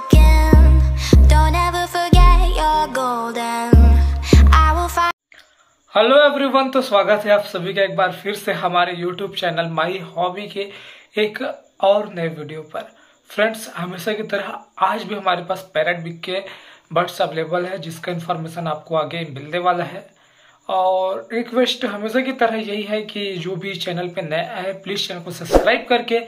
broken Don't ever forget your golden I will find hello everyone तो स्वागत है आप सभी का एक बार फिर से हमारे यूट्यूब चैनल माई हॉबी के एक और नए वीडियो पर फ्रेंड्स हमेशा की तरह आज भी हमारे पास पैरट बिक के बर्ड्स अवेलेबल है जिसका इन्फॉर्मेशन आपको आगे मिलने वाला है और रिक्वेस्ट हमेशा की तरह यही है कि जो भी चैनल पे नया है प्लीज़ चैनल को सब्सक्राइब करके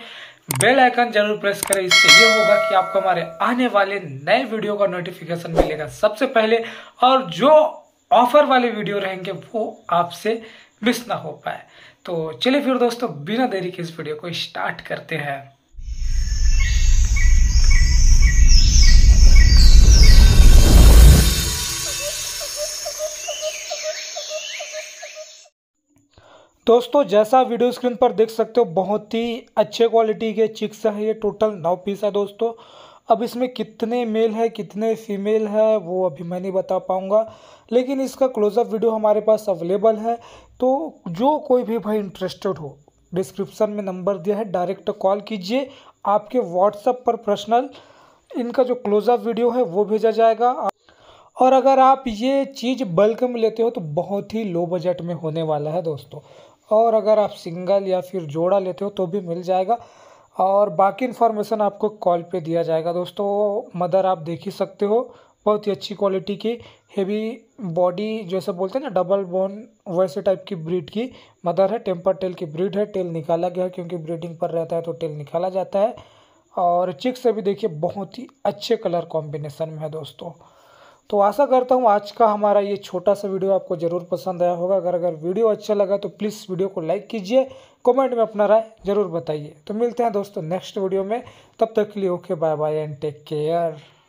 बेल आइकन जरूर प्रेस करें इससे ये होगा कि आपको हमारे आने वाले नए वीडियो का नोटिफिकेशन मिलेगा सबसे पहले और जो ऑफर वाले वीडियो रहेंगे वो आपसे मिस ना हो पाए तो चलिए फिर दोस्तों बिना देरी के इस वीडियो को स्टार्ट करते हैं दोस्तों जैसा वीडियो स्क्रीन पर देख सकते हो बहुत ही अच्छे क्वालिटी के चिक्स है ये टोटल नौ पीस है दोस्तों अब इसमें कितने मेल है कितने फीमेल है वो अभी मैं नहीं बता पाऊँगा लेकिन इसका क्लोजअप वीडियो हमारे पास अवेलेबल है तो जो कोई भी भाई इंटरेस्टेड हो डिस्क्रिप्शन में नंबर दिया है डायरेक्ट कॉल कीजिए आपके व्हाट्सअप पर पर्सनल इनका जो क्लोजअप वीडियो है वो भेजा जाएगा और अगर आप ये चीज़ बल्क में लेते हो तो बहुत ही लो बजट में होने वाला है दोस्तों और अगर आप सिंगल या फिर जोड़ा लेते हो तो भी मिल जाएगा और बाकी इन्फॉर्मेशन आपको कॉल पे दिया जाएगा दोस्तों मदर आप देख ही सकते हो बहुत ही अच्छी क्वालिटी की हेवी बॉडी जैसे बोलते हैं ना डबल बोन वैसे टाइप की ब्रीड की मदर है टेम्पर टेल की ब्रीड है टेल निकाला गया है क्योंकि ब्रीडिंग पर रहता है तो टेल निकाला जाता है और चिक से भी देखिए बहुत ही अच्छे कलर कॉम्बिनेशन में है दोस्तों तो आशा करता हूँ आज का हमारा ये छोटा सा वीडियो आपको ज़रूर पसंद आया होगा अगर अगर वीडियो अच्छा लगा तो प्लीज़ वीडियो को लाइक कीजिए कमेंट में अपना राय ज़रूर बताइए तो मिलते हैं दोस्तों नेक्स्ट वीडियो में तब तक के लिए okay bye bye and take care